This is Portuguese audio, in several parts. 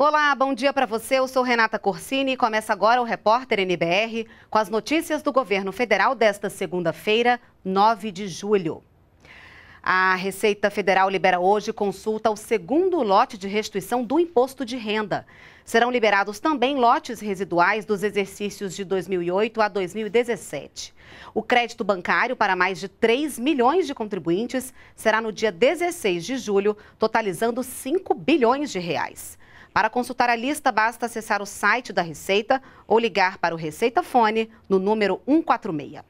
Olá, bom dia para você. Eu sou Renata Corsini e começa agora o Repórter NBR com as notícias do governo federal desta segunda-feira, 9 de julho. A Receita Federal libera hoje consulta ao segundo lote de restituição do imposto de renda. Serão liberados também lotes residuais dos exercícios de 2008 a 2017. O crédito bancário para mais de 3 milhões de contribuintes será no dia 16 de julho, totalizando 5 bilhões de reais. Para consultar a lista, basta acessar o site da Receita ou ligar para o Receita Fone no número 146.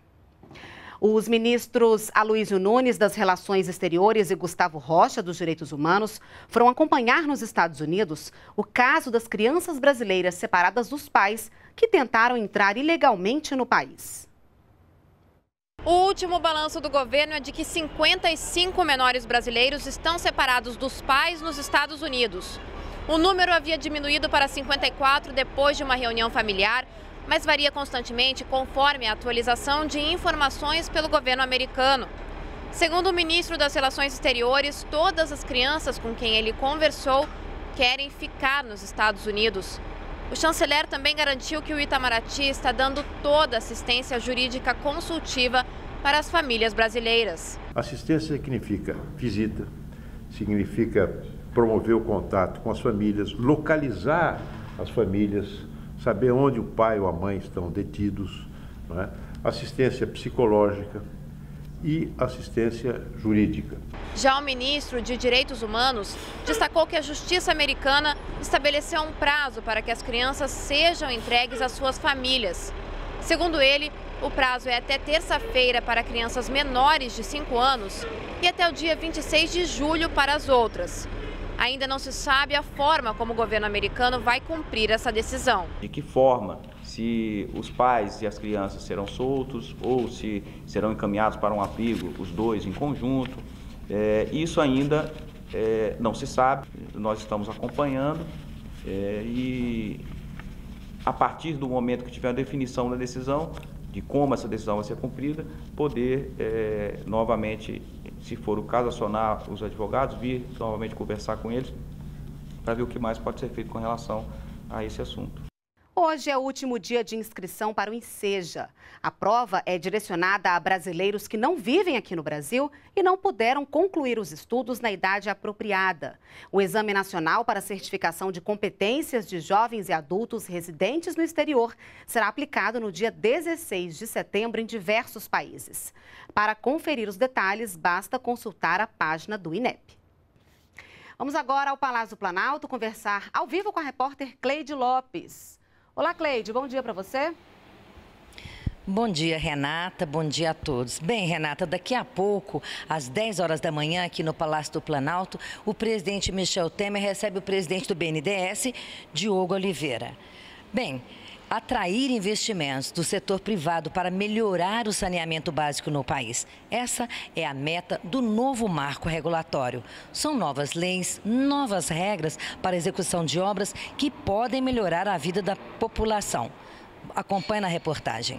Os ministros Aloysio Nunes das Relações Exteriores e Gustavo Rocha dos Direitos Humanos foram acompanhar nos Estados Unidos o caso das crianças brasileiras separadas dos pais que tentaram entrar ilegalmente no país. O último balanço do governo é de que 55 menores brasileiros estão separados dos pais nos Estados Unidos. O número havia diminuído para 54 depois de uma reunião familiar, mas varia constantemente conforme a atualização de informações pelo governo americano. Segundo o ministro das Relações Exteriores, todas as crianças com quem ele conversou querem ficar nos Estados Unidos. O chanceler também garantiu que o Itamaraty está dando toda a assistência jurídica consultiva para as famílias brasileiras. Assistência significa visita, significa promover o contato com as famílias, localizar as famílias, saber onde o pai ou a mãe estão detidos, é? assistência psicológica e assistência jurídica. Já o ministro de Direitos Humanos destacou que a justiça americana estabeleceu um prazo para que as crianças sejam entregues às suas famílias. Segundo ele, o prazo é até terça-feira para crianças menores de 5 anos e até o dia 26 de julho para as outras. Ainda não se sabe a forma como o governo americano vai cumprir essa decisão. De que forma? Se os pais e as crianças serão soltos ou se serão encaminhados para um abrigo, os dois em conjunto. É, isso ainda é, não se sabe, nós estamos acompanhando é, e a partir do momento que tiver a definição da decisão, de como essa decisão vai ser cumprida, poder é, novamente se for o caso, acionar os advogados, vir novamente conversar com eles para ver o que mais pode ser feito com relação a esse assunto. Hoje é o último dia de inscrição para o Enseja. A prova é direcionada a brasileiros que não vivem aqui no Brasil e não puderam concluir os estudos na idade apropriada. O Exame Nacional para Certificação de Competências de Jovens e Adultos Residentes no Exterior será aplicado no dia 16 de setembro em diversos países. Para conferir os detalhes, basta consultar a página do INEP. Vamos agora ao Palácio Planalto conversar ao vivo com a repórter Cleide Lopes. Olá, Cleide, bom dia para você. Bom dia, Renata. Bom dia a todos. Bem, Renata, daqui a pouco, às 10 horas da manhã, aqui no Palácio do Planalto, o presidente Michel Temer recebe o presidente do BNDES, Diogo Oliveira. Bem, atrair investimentos do setor privado para melhorar o saneamento básico no país. Essa é a meta do novo marco regulatório. São novas leis, novas regras para execução de obras que podem melhorar a vida da população. Acompanhe na reportagem.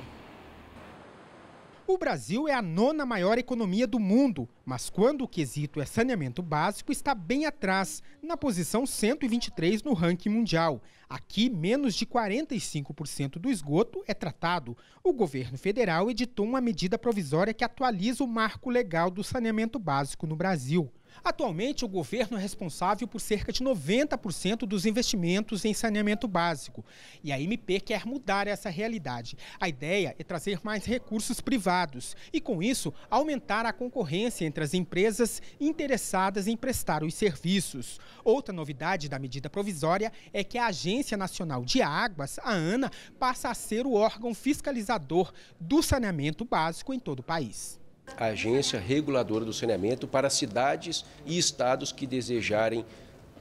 O Brasil é a nona maior economia do mundo, mas quando o quesito é saneamento básico, está bem atrás, na posição 123 no ranking mundial. Aqui, menos de 45% do esgoto é tratado. O governo federal editou uma medida provisória que atualiza o marco legal do saneamento básico no Brasil. Atualmente, o governo é responsável por cerca de 90% dos investimentos em saneamento básico. E a MP quer mudar essa realidade. A ideia é trazer mais recursos privados e, com isso, aumentar a concorrência entre as empresas interessadas em prestar os serviços. Outra novidade da medida provisória é que a Agência Nacional de Águas, a ANA, passa a ser o órgão fiscalizador do saneamento básico em todo o país a agência reguladora do saneamento para cidades e estados que desejarem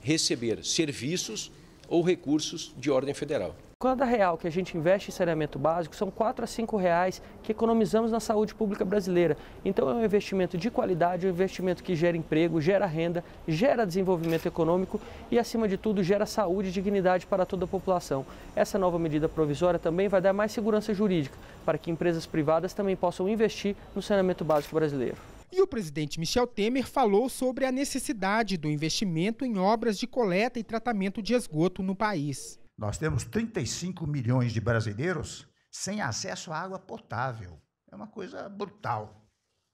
receber serviços ou recursos de ordem federal. Cada real que a gente investe em saneamento básico são 4 a 5 reais que economizamos na saúde pública brasileira. Então é um investimento de qualidade, um investimento que gera emprego, gera renda, gera desenvolvimento econômico e, acima de tudo, gera saúde e dignidade para toda a população. Essa nova medida provisória também vai dar mais segurança jurídica para que empresas privadas também possam investir no saneamento básico brasileiro. E o presidente Michel Temer falou sobre a necessidade do investimento em obras de coleta e tratamento de esgoto no país. Nós temos 35 milhões de brasileiros sem acesso à água potável. É uma coisa brutal,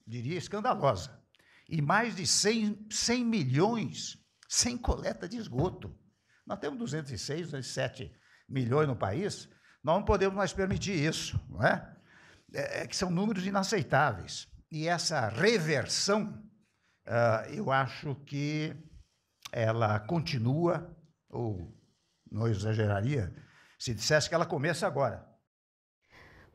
diria escandalosa. E mais de 100, 100 milhões sem coleta de esgoto. Nós temos 206, 207 milhões no país, nós não podemos mais permitir isso, não é? é, é que são números inaceitáveis. E essa reversão, uh, eu acho que ela continua, ou não exageraria se dissesse que ela começa agora.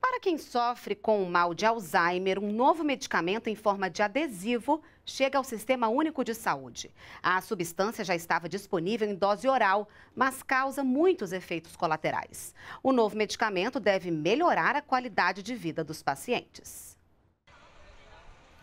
Para quem sofre com o mal de Alzheimer, um novo medicamento em forma de adesivo chega ao Sistema Único de Saúde. A substância já estava disponível em dose oral, mas causa muitos efeitos colaterais. O novo medicamento deve melhorar a qualidade de vida dos pacientes.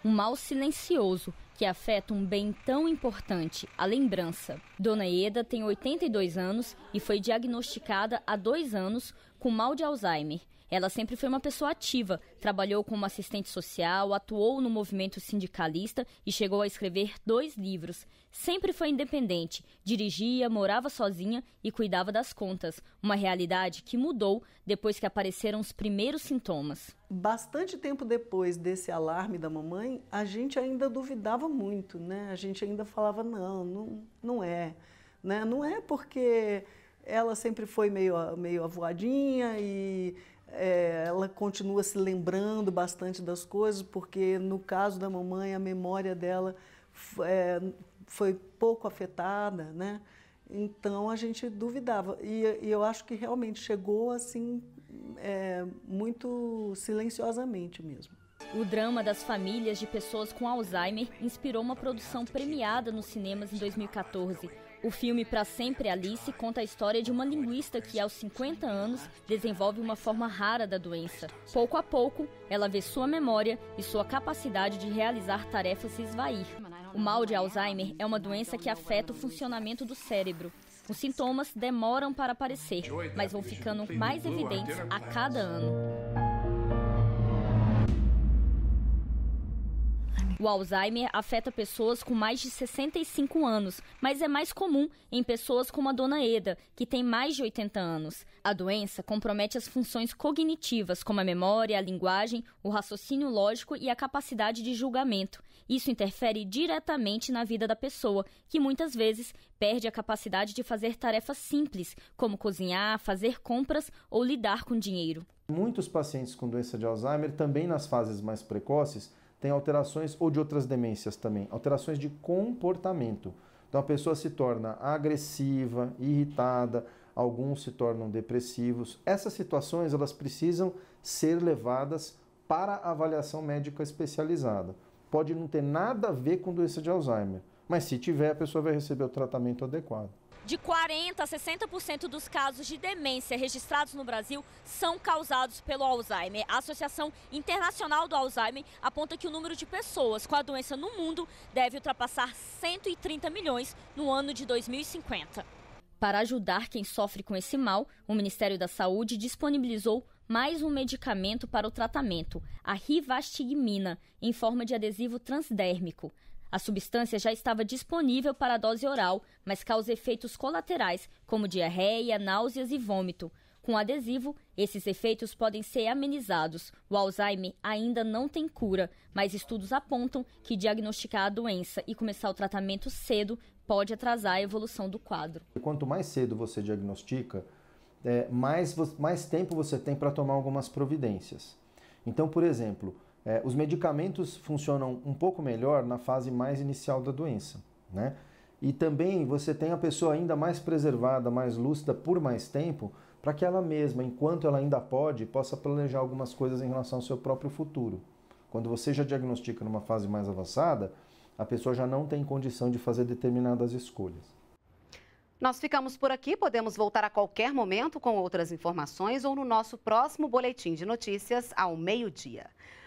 Um mal silencioso que afeta um bem tão importante, a lembrança. Dona Eda tem 82 anos e foi diagnosticada há dois anos com mal de Alzheimer ela sempre foi uma pessoa ativa, trabalhou como assistente social, atuou no movimento sindicalista e chegou a escrever dois livros. Sempre foi independente, dirigia, morava sozinha e cuidava das contas, uma realidade que mudou depois que apareceram os primeiros sintomas. Bastante tempo depois desse alarme da mamãe, a gente ainda duvidava muito, né? A gente ainda falava não, não, não é, né? Não é porque ela sempre foi meio meio avoadinha e é, ela continua se lembrando bastante das coisas, porque no caso da mamãe, a memória dela é, foi pouco afetada, né? Então a gente duvidava. E, e eu acho que realmente chegou assim, é, muito silenciosamente mesmo. O drama das famílias de pessoas com Alzheimer inspirou uma produção premiada nos cinemas em 2014. O filme Para Sempre Alice conta a história de uma linguista que, aos 50 anos, desenvolve uma forma rara da doença. Pouco a pouco, ela vê sua memória e sua capacidade de realizar tarefas se esvair. O mal de Alzheimer é uma doença que afeta o funcionamento do cérebro. Os sintomas demoram para aparecer, mas vão ficando mais evidentes a cada ano. O Alzheimer afeta pessoas com mais de 65 anos, mas é mais comum em pessoas como a dona Eda, que tem mais de 80 anos. A doença compromete as funções cognitivas, como a memória, a linguagem, o raciocínio lógico e a capacidade de julgamento. Isso interfere diretamente na vida da pessoa, que muitas vezes perde a capacidade de fazer tarefas simples, como cozinhar, fazer compras ou lidar com dinheiro. Muitos pacientes com doença de Alzheimer, também nas fases mais precoces, tem alterações ou de outras demências também, alterações de comportamento. Então a pessoa se torna agressiva, irritada, alguns se tornam depressivos. Essas situações elas precisam ser levadas para avaliação médica especializada. Pode não ter nada a ver com doença de Alzheimer, mas se tiver, a pessoa vai receber o tratamento adequado de 40% a 60% dos casos de demência registrados no Brasil são causados pelo Alzheimer. A Associação Internacional do Alzheimer aponta que o número de pessoas com a doença no mundo deve ultrapassar 130 milhões no ano de 2050. Para ajudar quem sofre com esse mal, o Ministério da Saúde disponibilizou mais um medicamento para o tratamento, a rivastigmina, em forma de adesivo transdérmico. A substância já estava disponível para a dose oral, mas causa efeitos colaterais, como diarreia, náuseas e vômito. Com adesivo, esses efeitos podem ser amenizados. O Alzheimer ainda não tem cura, mas estudos apontam que diagnosticar a doença e começar o tratamento cedo pode atrasar a evolução do quadro. Quanto mais cedo você diagnostica, é, mais, mais tempo você tem para tomar algumas providências. Então, por exemplo, é, os medicamentos funcionam um pouco melhor na fase mais inicial da doença, né? E também você tem a pessoa ainda mais preservada, mais lúcida por mais tempo, para que ela mesma, enquanto ela ainda pode, possa planejar algumas coisas em relação ao seu próprio futuro. Quando você já diagnostica numa fase mais avançada, a pessoa já não tem condição de fazer determinadas escolhas. Nós ficamos por aqui, podemos voltar a qualquer momento com outras informações ou no nosso próximo boletim de notícias ao meio-dia.